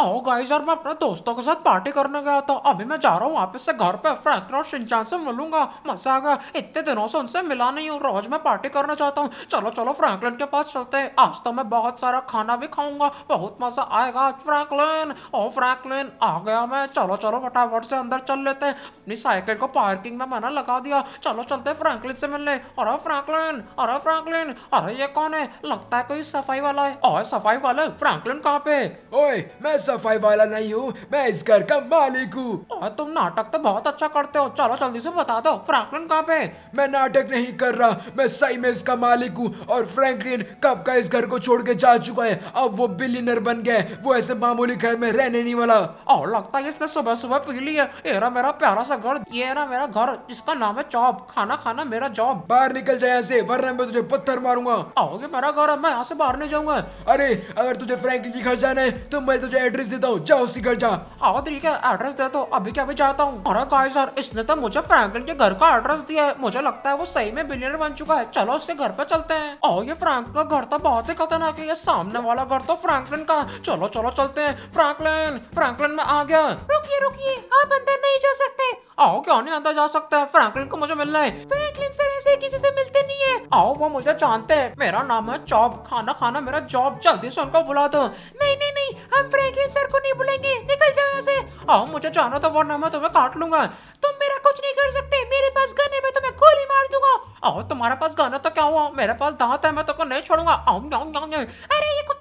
आओ गाइस यार मैं अपने दोस्तों के साथ पार्टी करने गया था अभी मैं जा रहा हूँ वापस से घर पे फ्रैंकलिन और शिनचान से मिलूंगा मजा आ गया इतने दिनों से उनसे मिला नहीं हूँ रोज मैं पार्टी करना चाहता हूँ चलो चलो फ्रैंकलिन के पास चलते हैं आज तो मैं बहुत सारा खाना भी खाऊंगा बहुत मजा आएगा फ्रैंकलिन ओ फ्रैंकलिन आ गया मैं चलो चलो फटाफट से अंदर चल लेते हैं अपनी साइकिल को पार्किंग में मैंने लगा दिया चलो चलते फ्रैंकलिन से मिलने अरे फ्रैंकलिन अरे फ्रैंकलिन अरे ये कौन है लगता है कोई सफाई वाला है और सफाई वाला फ्रैंकलिन कहाँ पे ओए मैं सफाई वाला नहीं हूँ मैं इस घर का मालिक हूँ तुम नाटक तो बहुत अच्छा करते हो चलो जल्दी से बता दो फ्रैंकलिन कहाँ पे मैं नाटक नहीं कर रहा मैं सही में इसका मालिक हूँ और फ्रैंकलिन कब का इस घर को छोड़ के जा चुका है अब वो बिलीनर बन गए वो ऐसे मामूली घर में रहने नहीं वाला और लगता है इसने सुबह सुबह पी ली है ये रहा मेरा प्यारा सा घर ये रहा मेरा घर जिसका नाम है चौब खाना खाना मेरा जॉब बाहर निकल जाए ऐसे वरना मैं तुझे पत्थर मारूंगा आओगे मेरा घर मैं यहाँ से बाहर नहीं जाऊंगा अरे अगर तुझे फ्रैंकलिन के घर जाना है तो मैं तुझे एड्रेस देता हूँ जाओ उसी घर जा आओ तेरी का एड्रेस दे दो अभी क्या अभी जाता हूँ अरे गाइस यार इसने तो मुझे फ्रैंकलिन के घर का एड्रेस दिया है मुझे लगता है वो सही में बिलियनर बन चुका है चलो उसके घर पे चलते हैं और ये फ्रैंकलिन का घर तो बहुत ही खतरनाक है ये सामने वाला घर तो फ्रैंकलिन का चलो चलो चलते हैं फ्रैंकलिन फ्रैंकलिन में आ गया रुकिए रुकिए आप अंदर नहीं जा सकते आओ क्यों नहीं अंदर जा सकता है फ्रैंकलिन को मुझे मिलना है फ्रैंकलिन सर ऐसे किसी से मिलते नहीं है आओ वो मुझे जानते हैं मेरा नाम है चॉप खाना खाना मेरा जॉब जल्दी से उनको बुला दो नहीं नहीं हम फ्रैंकलिन सर को नहीं बुलाएंगे निकल जाओ यहाँ से आओ मुझे जाना था वरना मैं तुम्हें काट लूंगा तुम मेरा कुछ नहीं कर सकते मेरे पास गन है मैं तुम्हें गोली मार दूंगा आओ तुम्हारा पास गन है तो क्या हुआ मेरे पास दांत है मैं तुमको तो नहीं छोड़ूंगा आओ अरे ये कुछ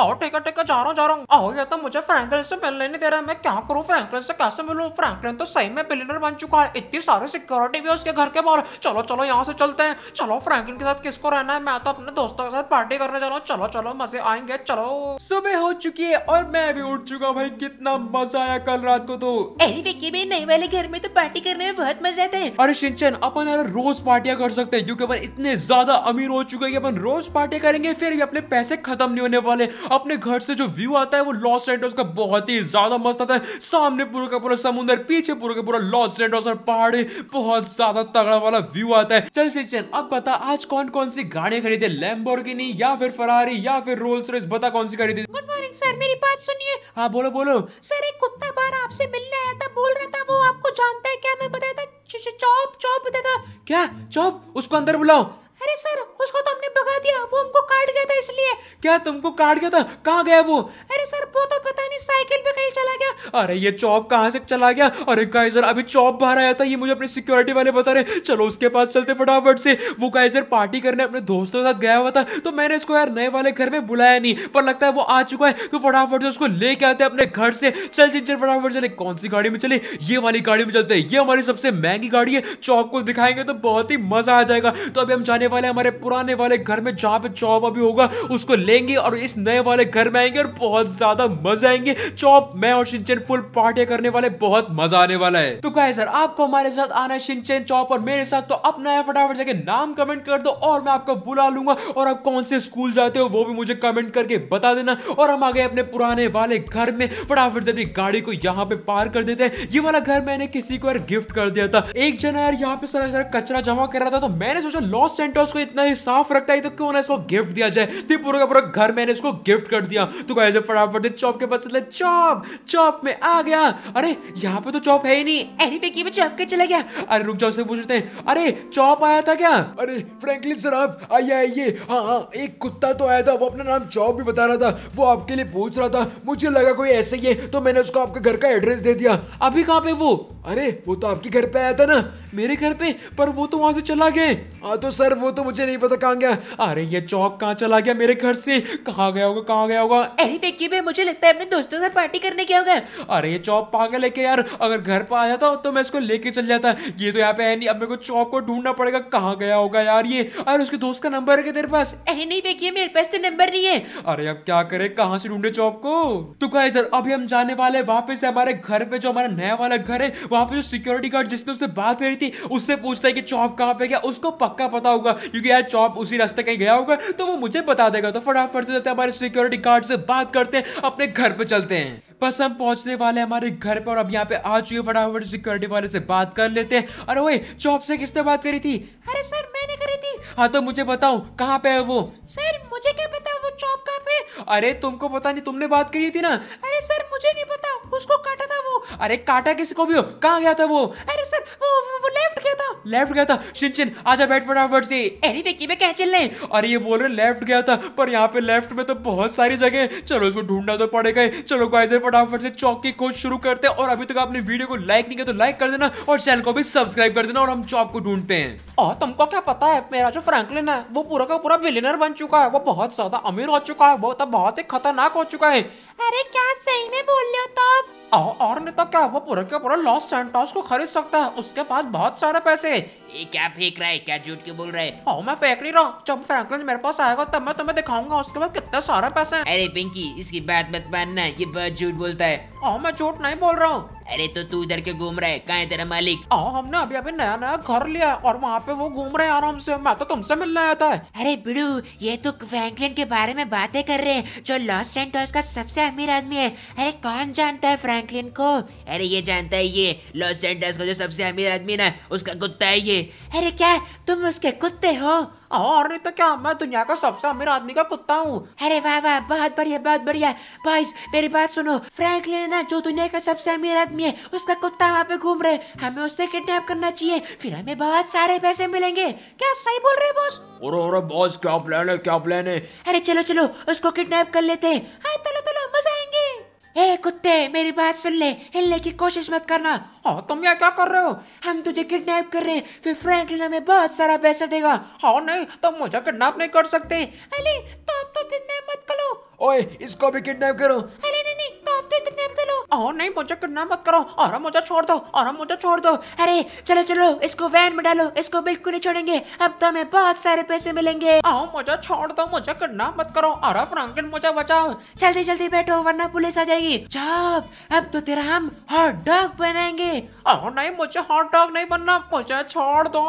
आओ ठीक है जा रहा हूँ जा रहा हूँ आओ ये तो मुझे फ्रैंकलिन से मिलने नहीं दे रहा है मैं क्या करूँ फ्रैंकलिन से कैसे मिलूँ फ्रैंकलिन तो सही में बिलिनर बन चुका है इतनी सारी सिक्योरिटी भी है उसके घर के बाहर चलो चलो यहाँ से चलते हैं चलो फ्रैंकलिन के साथ किसको रहना है मैं तो अपने दोस्तों के साथ पार्टी करने जा रहा हूँ चलो चलो मजे आएंगे चलो सुबह हो चुकी है और मैं भी उठ चुका भाई कितना मजा आया कल रात को तो अरे विक्की भी नए वाले घर में तो पार्टी करने में बहुत मजा आते हैं अरे सिंचन अपन यार रोज पार्टियां कर सकते हैं क्योंकि अपन इतने ज्यादा अमीर हो चुके हैं कि अपन रोज पार्टी करेंगे फिर भी अपने पैसे खत्म नहीं होने वाले अपने घर से जो व्यू आता है वो लॉस रेंटोस का बहुत ही ज्यादा मस्त आता है सामने पूरा का पूरा समुद्र पीछे पूरा का पूरा लॉस रेंटोस और पहाड़ी बहुत ज्यादा तगड़ा वाला व्यू आता है चल चल चल अब बता आज कौन कौन सी गाड़ी खरीदे लैम्बोर या फिर फरारी या फिर रोल्स रॉयस बता कौन सी खरीदी गुड मॉर्निंग सर मेरी बात सुनिए हाँ बोलो बोलो सर एक कुत्ता बार आपसे मिलने आया था बोल रहा था वो आपको जानता है क्या मैं बताया था चौप चौप बताया था क्या चौप उसको अंदर बुलाओ अरे सर उसको तो हमने भगा दिया वो हमको काट गया था इसलिए क्या तुमको काट गया था कहाँ गया वो अरे सर वो तो पता नहीं साइकिल पे कहीं चला गया अरे ये चौप कहाँ से चला गया अरे गाइजर अभी चौप बाहर आया था ये मुझे अपने सिक्योरिटी वाले बता रहे चलो उसके पास चलते फटाफट से वो गाइजर पार्टी करने अपने दोस्तों के साथ गया हुआ था तो मैंने इसको यार नए वाले घर में बुलाया नहीं पर लगता है वो आ चुका है तो फटाफट से उसको लेके आते अपने घर से चल चिंचर फटाफट चले कौन सी गाड़ी में चले ये वाली गाड़ी में चलते ये हमारी सबसे महंगी गाड़ी है चौक को दिखाएंगे तो बहुत ही मजा आ जाएगा तो अभी हम जाने वाले वाले हमारे पुराने वाले घर में जहाँ पे चॉप अभी होगा उसको लेंगे और इस नए वाले घर में आएंगे और बहुत ज्यादा मजा आएंगे चॉप मैं और सिंचन फुल पार्टी करने वाले बहुत मजा आने वाला है तो क्या सर आपको हमारे साथ आना सिंचन चौप और मेरे साथ तो अपना है फटाफट जाके नाम कमेंट कर दो और मैं आपको बुला लूंगा और आप कौन से स्कूल जाते हो वो भी मुझे कमेंट करके बता देना और हम आ गए अपने पुराने वाले घर में फटाफट से अपनी गाड़ी को यहाँ पे पार कर देते हैं ये वाला घर मैंने किसी को यार गिफ्ट कर दिया था एक जना यार यहाँ पे सारा कचरा जमा कर रहा था तो मैंने सोचा लॉस सेंटोस उसको इतना ही साफ रखता है तो क्यों ना इसको गिफ्ट दिया जाए तो पूरा का पूरा घर मैंने इसको गिफ्ट कर दिया तो गाइस फटाफट चौप के पास चले चौप चौप में आ गया अरे यहाँ पे तो चौप है ही नहीं अरे फिकी में चॉप के चला गया अरे रुक जाओ से पूछते हैं अरे चौप आया था क्या अरे फ्रैंकलिन सर आप आइए आइए हाँ हाँ एक कुत्ता तो आया था वो अपना नाम चौप भी बता रहा था वो आपके लिए पूछ रहा था मुझे लगा कोई ऐसे ही है तो मैंने उसको आपके घर का एड्रेस दे दिया अभी कहाँ पे वो अरे वो तो आपके घर पे आया था ना मेरे घर पे पर वो तो वहां से चला गए हाँ तो सर वो तो मुझे नहीं पता कहाँ गया अरे ये चौक कहाँ चला गया मेरे घर से कहाँ गया होगा कहाँ गया होगा अरे फेंकी भाई मुझे लगता है अपने दोस्तों से पार्टी करने गया होगा अरे ये चौक पागल लेके यार अगर घर पर आ जाता तो मैं इसको लेके चल जाता ये तो यहाँ पे है नहीं अब मेरे को चौक को ढूंढना पड़ेगा कहाँ गया होगा यार ये अरे उसके दोस्त का नंबर है तेरे पास अरे नहीं फेंकी मेरे पास तो नंबर नहीं है अरे अब क्या करे कहाँ से ढूंढे चौक को तो कहा सर अभी हम जाने वाले वापस हमारे घर पे जो हमारा नया वाला घर है वहाँ पे जो सिक्योरिटी गार्ड जिसने उससे बात करी थी उससे पूछता है कि चौक कहाँ पे गया उसको पक्का पता होगा क्योंकि यार चॉप उसी रास्ते कहीं गया होगा तो वो मुझे बता देगा तो फटाफट से जाते हैं हमारे सिक्योरिटी गार्ड से बात करते हैं अपने घर पे चलते हैं बस हम पहुंचने वाले हमारे घर पर और अब यहाँ पे आ चुके फटाफट सिक्योरिटी वाले से बात कर लेते हैं अरे वही चौप से किसने बात करी थी अरे सर मैंने करी थी हाँ तो मुझे बताओ कहाँ पे है वो सर मुझे क्या पता वो चौप कहाँ पे अरे तुमको पता नहीं तुमने बात करी थी ना अरे सर मुझे नहीं पता उसको काटा था वो अरे काटा किसी को भी हो कहाँ गया था वो अरे सर लेफ्ट गया था शिनचिन आजा पड़ा फट से अरे विक्की में कह चल रहे अरे ये बोल रहे लेफ्ट गया था पर यहाँ पे लेफ्ट में तो बहुत सारी जगह चलो इसको ढूंढना तो पड़ेगा चलो गाइस फटाफट से चौक की खोज शुरू करते हैं और अभी तक आपने वीडियो को लाइक नहीं किया तो लाइक कर देना और चैनल को भी सब्सक्राइब कर देना और हम चौक को ढूंढते हैं और तुमको क्या पता है मेरा जो फ्रैंकलिन है वो पूरा का पूरा बिलियनर बन चुका है वो बहुत ज्यादा अमीर हो चुका है वो तो बहुत ही खतरनाक हो चुका है अरे क्या सही में बोल रहे हो तो और नहीं तो क्या वो पूरा का पूरा लॉस सेंटोस को खरीद सकता है उसके पास बहुत सारे पैसे ये क्या फेंक रहा है क्या झूठ के बोल रहे हो हाँ, मैं फेंक नहीं रहा जब फ्रैंकलिन मेरे पास आएगा तब मैं तुम्हें दिखाऊंगा उसके बाद कितना सारा पैसा है अरे पिंकी इसकी बात मत मानना ये बहुत झूठ बोलता है हाँ मैं झूठ नहीं बोल रहा हूँ अरे तो तू इधर के घूम रहे कहा है तेरा मालिक आ, हाँ, हमने अभी अभी नया नया घर लिया और वहाँ पे वो घूम रहे हैं आराम से मैं तो तुमसे मिलने आया था अरे बिड़ू ये तो फ्रैंकलिन के बारे में बातें कर रहे हैं जो लॉस सेंटोस का सबसे अमीर आदमी है अरे कौन जानता है फ्रैंकलिन को अरे ये जानता है ये लॉस सेंटोस का जो सबसे अमीर आदमी ना उसका कुत्ता है ये अरे क्या तुम उसके कुत्ते हो हाँ, और नहीं तो क्या मैं दुनिया का सबसे अमीर आदमी का कुत्ता हूँ अरे वाह वाह बहुत बढ़िया बहुत बढ़िया बॉइस मेरी बात सुनो फ्रैंकलिन है ना जो दुनिया का सबसे अमीर आदमी है उसका कुत्ता वहाँ पे घूम रहे हमें उससे किडनैप करना चाहिए फिर हमें बहुत सारे पैसे मिलेंगे क्या सही बोल रहे बॉस और बॉस क्या प्लान है क्या प्लान है अरे चलो चलो उसको किडनैप कर लेते हैं चलो हाँ, चलो ए कुत्ते मेरी बात सुन ले हिलने की कोशिश मत करना और हाँ, तुम यहाँ क्या कर रहे हो हम तुझे किडनैप कर रहे हैं फिर फ्रैंकलिन हमें बहुत सारा पैसा देगा हाँ नहीं तुम तो मुझे किडनैप नहीं कर सकते अरे तुम तो किडनैप तो मत करो ओए इसको भी किडनैप करो अरे ओह नहीं मुझे किडनैप मत करो और मुझे छोड़ दो और मुझे छोड़ दो अरे चलो चलो इसको वैन में डालो इसको बिल्कुल नहीं छोड़ेंगे अब तो हमें बहुत सारे पैसे मिलेंगे आओ मुझे छोड़ दो मुझे किडनैप मत करो अरे फ्रैंकलिन मुझे बचाओ जल्दी जल्दी बैठो वरना पुलिस आ जाएगी चुप अब तो तेरा हम हॉट डॉग बनाएंगे ओह नहीं मुझे हॉट डॉग नहीं बनना मुझे छोड़ दो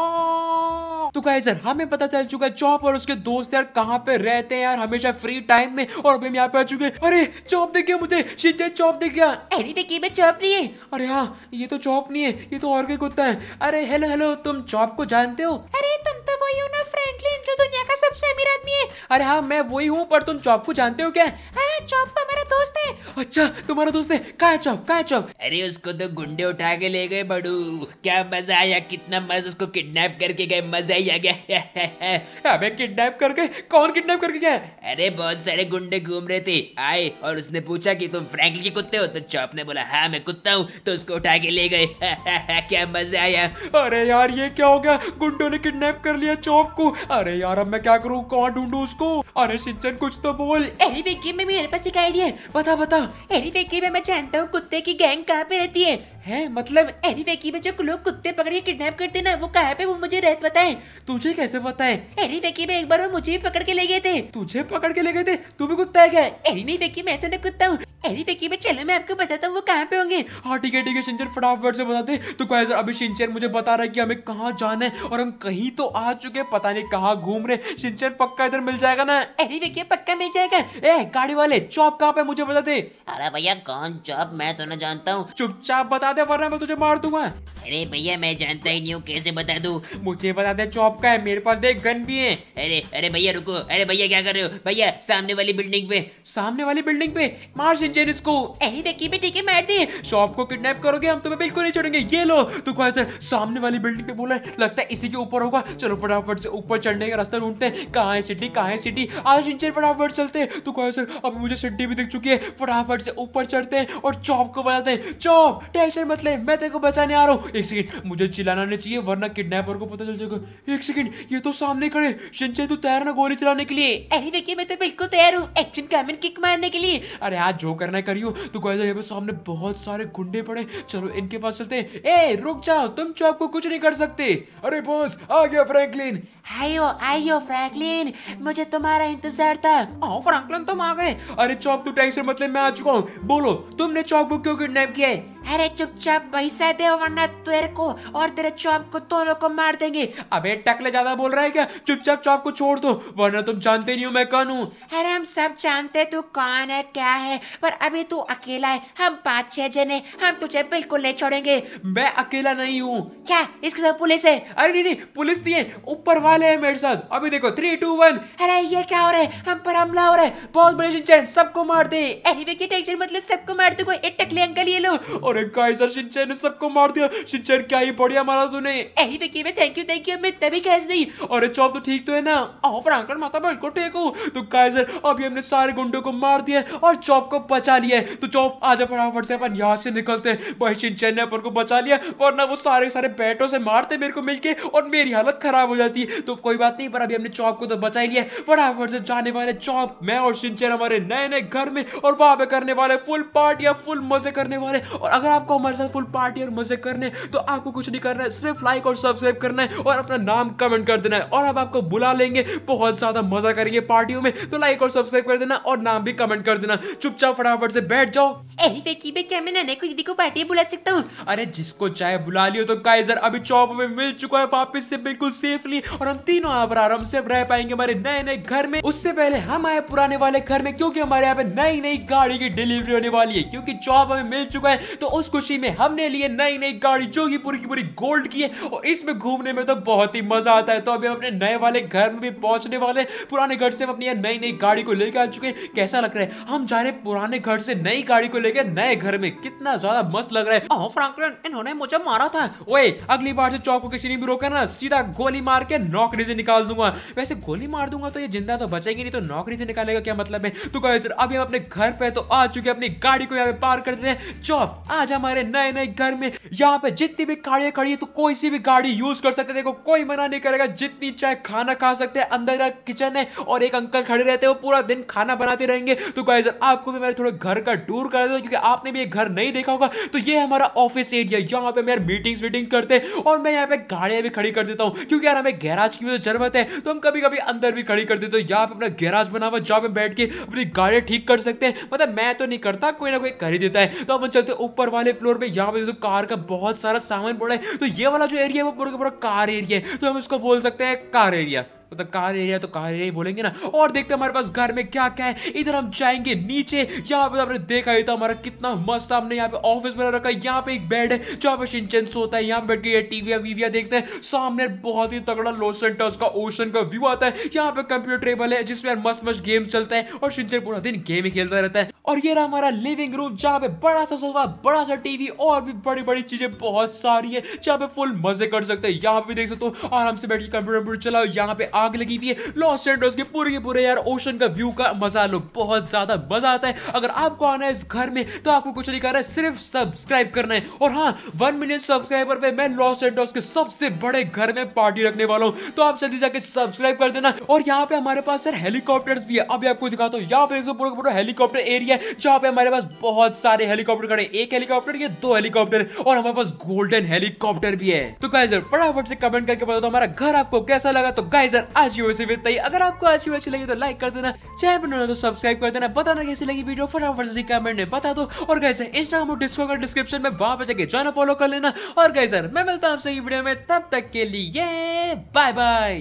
तो गाइस यार हमें पता चल चुका है चॉप और उसके दोस्त यार कहाँ पे रहते हैं यार हमेशा फ्री टाइम में और अभी हम यहाँ पे आ चुके अरे चॉप देख गया मुझे शिंचन चॉप देख गया अरे विकी में चॉप नहीं है अरे हाँ ये तो चॉप नहीं है ये तो और कोई कुत्ता है अरे हेलो हेलो तुम चॉप को जानते हो अरे तुम तो वही हो ना फ्रैंकलिन जो दुनिया का सबसे अमीर आदमी है अरे हाँ मैं वही हूँ पर तुम चॉप को जानते हो क्या अरे हाँ, चॉप हाँ, तो मेरा दोस्त है अच्छा तुम्हारा दोस्त है कहा चॉप कहा चॉप अरे उसको तो गुंडे उठा के ले गए बड़ू क्या मजा आया कितना मजा उसको किडनैप करके गए मजा आ गया हमें किडनैप करके कौन किडनैप करके गया अरे बहुत सारे गुंडे घूम रहे थे आए और उसने पूछा कि तुम फ्रैंकली के कुत्ते हो तो चौप ने बोला हाँ मैं कुत्ता हूँ तो उसको उठा के ले गए क्या मजा आया अरे यार ये क्या हो गया गुंडो ने किडनेप कर लिया चौप को अरे यार अब मैं क्या करूँ कौन ढूंढू उसको अरे सिंचन कुछ तो बोल एरी विक्की में मेरे पास एक आइडिया बता बता एरी विक्की में मैं जानता हूँ कुत्ते की गैंग कहाँ पे रहती है है मतलब एरी विक्की में जो लोग कुत्ते पकड़ के किडनैप करते ना वो कहाँ पे वो मुझे रहता है तुझे कैसे पता है अरे फेकी में एक बार वो मुझे भी पकड़ के ले गए थे तुझे पकड़ के ले गए थे तू भी कुत्ता है क्या अरे नहीं फेकी मैं तो नहीं कुत्ता हूँ अरे फेकी में चलो मैं आपको बताता हूँ वो कहाँ पे होंगे हाँ ठीक है ठीक है शिंचन फटाफट से बताते तो कैसे अभी शिंचन मुझे बता रहा है की हमें कहाँ जाना है और हम कहीं तो आ चुके पता नहीं कहाँ घूम रहे शिंचन पक्का इधर मिल जाएगा ना अरे फेकी पक्का मिल जाएगा ए गाड़ी वाले चौप कहाँ पे मुझे बताते अरे भैया कौन चौप मैं तो ना जानता हूँ चुपचाप बता दे वरना मैं तुझे मार दूंगा अरे भैया मैं जानता ही नहीं हूँ कैसे बता दू मुझे बता दे चॉप का है मेरे पास देख गन भी है अरे अरे भैया रुको अरे भैया क्या कर रहे हो भैया सामने वाली बिल्डिंग पे सामने वाली बिल्डिंग पे मार सिंचन इसको ठीक है मार दे शॉप को किडनेप करोगे हम तुम्हें बिल्कुल नहीं छोड़ेंगे ये लो तो कहा सर सामने वाली बिल्डिंग पे बोला लगता है इसी के ऊपर होगा चलो फटाफट से ऊपर चढ़ने का रास्ता ढूंढते हैं कहाँ है सिटी कहाँ है सिटी आज सिंचन फटाफट चलते हैं तो कहा सर अब मुझे सिटी भी दिख चुकी है फटाफट से ऊपर चढ़ते हैं और चौप को बचाते हैं चौप टेंशन मत ले मैं तेरे को बचाने आ रहा हूँ एक सेकेंड मुझे चिल्लाना नहीं चाहिए वरना किडनैपर को पता चल जाएगा एक सेकंड ये तो सामने खड़े शिंचे तू तैयार ना गोली चलाने के लिए अरे देखिए मैं तो बिल्कुल तैयार हूँ एक्शन कैमिन किक मारने के लिए अरे आज जो करना है करियो तो गाइस यहाँ पे सामने बहुत सारे गुंडे पड़े चलो इनके पास चलते ए रुक जाओ तुम चौप तो को कुछ नहीं कर सकते अरे बॉस आ गया फ्रैंकलिन आयो आयो फ्रैंकलिन मुझे तुम्हारा इंतजार था आओ फ्रैंकलिन तुम आ गए अरे चौप तू टेंशन मतलब मैं आ चुका हूँ बोलो तुमने चौक को क्यों किडनैप किया अरे चुपचाप पैसा दे वरना तेरे को और तेरे चौप को दोनों को मार देंगे अबे टकले ज्यादा बोल रहा है क्या चुपचाप चौप को छोड़ दो वरना तुम जानते नहीं हो मैं कौन हूँ अरे हम सब जानते तू कौन है क्या है पर अभी तू अकेला है हम पाँच छह जने हम तुझे बिल्कुल नहीं छोड़ेंगे मैं अकेला नहीं हूँ क्या इसके साथ पुलिस है अरे नहीं नहीं पुलिस नहीं है ऊपर वाले है मेरे साथ अभी देखो थ्री टू वन अरे ये क्या हो रहा है हम पर हमला हो रहा है बहुत बड़े सबको मार दे अरे टेंशन मतलब सबको मार दे कोई टकले अंकल ये लो और अरे गाइस शिनचैन ने सबको मार दिया शिनचैन क्या ही बढ़िया मारा तूने एही विकी में थैंक यू थैंक यू मैं तभी कैश नहीं अरे चौप तो ठीक तो है ना ओ फ्रैंकलिन माता बिल्कुल ठीक हूं तो गाइस अभी हमने सारे गुंडों को मार दिया और चौप को बचा लिया तो चौप आजा फटाफट से अपन यहां से निकलते भाई शिनचैन ने अपन को बचा लिया वरना वो सारे सारे बैटों से मारते मेरे को मिलके और मेरी हालत खराब हो जाती तो कोई बात नहीं पर अभी हमने चौप को तो बचा ही लिया फटाफट से जाने वाले चौप मैं और शिनचैन हमारे नए नए घर में और वहां पे करने वाले फुल पार्टी या फुल मजे करने वाले और अगर आपको हमारे साथ फुल पार्टी और मजे करने तो आपको कुछ नहीं करना है सिर्फ लाइक और सब्सक्राइब करना है और अपना नाम कमेंट कर देना है और अब आपको बुला लेंगे बहुत ज्यादा मजा करेंगे पार्टियों में तो लाइक और सब्सक्राइब कर देना और नाम भी कमेंट कर देना चुपचाप फटाफट से बैठ जाओ क्या को पार्टी बुला सकता हूँ अरे जिसको चाहे बुला लियो तो गाइजर अभी चौप में मिल चुका है वापस से बिल्कुल सेफली और हम तीनों यहाँ पर आराम से रह पाएंगे हमारे नए नए घर में उससे पहले हम आए पुराने वाले घर में क्योंकि हमारे यहाँ पे नई नई गाड़ी की डिलीवरी होने वाली है क्योंकि चौप हमें मिल चुका है तो तो उस खुशी में हमने लिए नई नई गाड़ी जो की पूरी की पूरी गोल्ड की है और इसमें घूमने में तो बहुत ही मजा आता है तो अभी हम अपने नए वाले घर में भी पहुंचने वाले पुराने घर से हम अपनी नई नई गाड़ी को लेकर आ चुके हैं कैसा लग रहा है हम जा रहे पुराने घर से नई गाड़ी को लेकर नए घर में कितना ज्यादा मस्त लग रहा है फ्रांकलिन इन्होंने मुझे मारा था ओए अगली बार से चौक को किसी ने भी रोका ना सीधा गोली मार के नौकरी से निकाल दूंगा वैसे गोली मार दूंगा तो ये जिंदा तो बचेगी नहीं तो नौकरी से निकालेगा क्या मतलब है तो अभी हम अपने घर पे तो आ चुके अपनी गाड़ी को यहाँ पे पार कर देते हैं चौप आ आज हमारे नए नए घर में यहाँ पे जितनी भी गाड़ियां खड़ी है तो कोई सी भी गाड़ी यूज कर सकते देखो कोई मना नहीं करेगा जितनी चाहे खाना खा सकते हैं अंदर किचन है और एक अंकल खड़े रहते हैं वो पूरा दिन खाना बनाते रहेंगे तो गाइज आपको भी मेरे थोड़े घर का टूर कर देता क्योंकि आपने भी ये घर नहीं देखा होगा तो ये हमारा ऑफिस एरिया यहाँ पे मेरे मीटिंग्स वीटिंग करते हैं और मैं यहाँ पे गाड़ियां भी खड़ी कर देता हूँ क्योंकि यार हमें गैराज की भी तो जरूरत है तो हम कभी कभी अंदर भी खड़ी कर देते हो यहाँ पे अपना गैराज बना हुआ जहाँ पे बैठ के अपनी गाड़ियाँ ठीक कर सकते हैं मतलब मैं तो नहीं करता कोई ना कोई कर ही देता है तो हम चलते ऊपर ऊपर वाले फ्लोर पे यहाँ पे तो कार का बहुत सारा सामान पड़ा है तो ये वाला जो एरिया है वो पूरा पूरा कार एरिया है तो हम इसको बोल सकते हैं कार एरिया मतलब कार एरिया तो कार एरिया ही बोलेंगे ना और देखते हमारे पास घर में क्या क्या है इधर हम जाएंगे नीचे यहाँ पे तो आपने देखा ही था हमारा कितना मस्त हमने यहाँ पे ऑफिस बना रखा है यहाँ पे एक बेड है जहाँ पे सिंचन सोता है यहाँ बैठ के टीविया वीविया देखते हैं सामने बहुत ही तगड़ा लोशन सेंटर्स का ओशन का व्यू आता है यहाँ पे कंप्यूटर टेबल है जिसमें मस्त मस्त गेम चलता है और सिंचन पूरा दिन गेम ही खेलता रहता है और ये रहा हमारा लिविंग रूम जहाँ पे बड़ा सा सोफा बड़ा सा टीवी और भी बड़ी बड़ी चीजें बहुत सारी है जहाँ पे फुल मजे कर सकते हैं यहाँ पे देख सकते हो आराम से बैठ के कंप्यूटर चलाओ यहाँ पे आग लगी हुई है लॉस सैंडोस के पूरे के पूरे यार ओशन का व्यू का मजा लो बहुत ज्यादा मजा आता है अगर आपको आना है इस घर में तो आपको कुछ नहीं करना है सिर्फ सब्सक्राइब करना है और हाँ वन मिलियन सब्सक्राइबर पे मैं लॉस एंडोस के सबसे बड़े घर में पार्टी रखने वाला हूँ तो आप जल्दी जाके सब्सक्राइब कर देना और यहाँ पे हमारे पास सर हेलीकॉप्टर भी है अभी आपको दिखाता हूँ यहाँ पे तो पूरा पूरा हेलीकॉप्टर एरिया है जहाँ पे हमारे पास बहुत सारे हेलीकॉप्टर खड़े एक हेलीकॉप्टर या दो हेलीकॉप्टर और हमारे पास गोल्डन हेलीकॉप्टर भी है तो गाइजर फटाफट से कमेंट करके बताओ तो हमारा घर आपको कैसा लगा तो गाइजर आज की वैसे भी ही अगर आपको आज की वीडियो अच्छी लगी तो लाइक कर देना चैनल पर तो सब्सक्राइब कर देना बताना कैसी लगी वीडियो फटाफट से कमेंट में बता दो और कैसे इंस्टाग्राम और डिस्को डिस्क्रिप्शन में वहां पर जाके ज्वाइन फॉलो कर लेना और कैसे मैं मिलता हूँ आपसे वीडियो में तब तक के लिए बाय बाय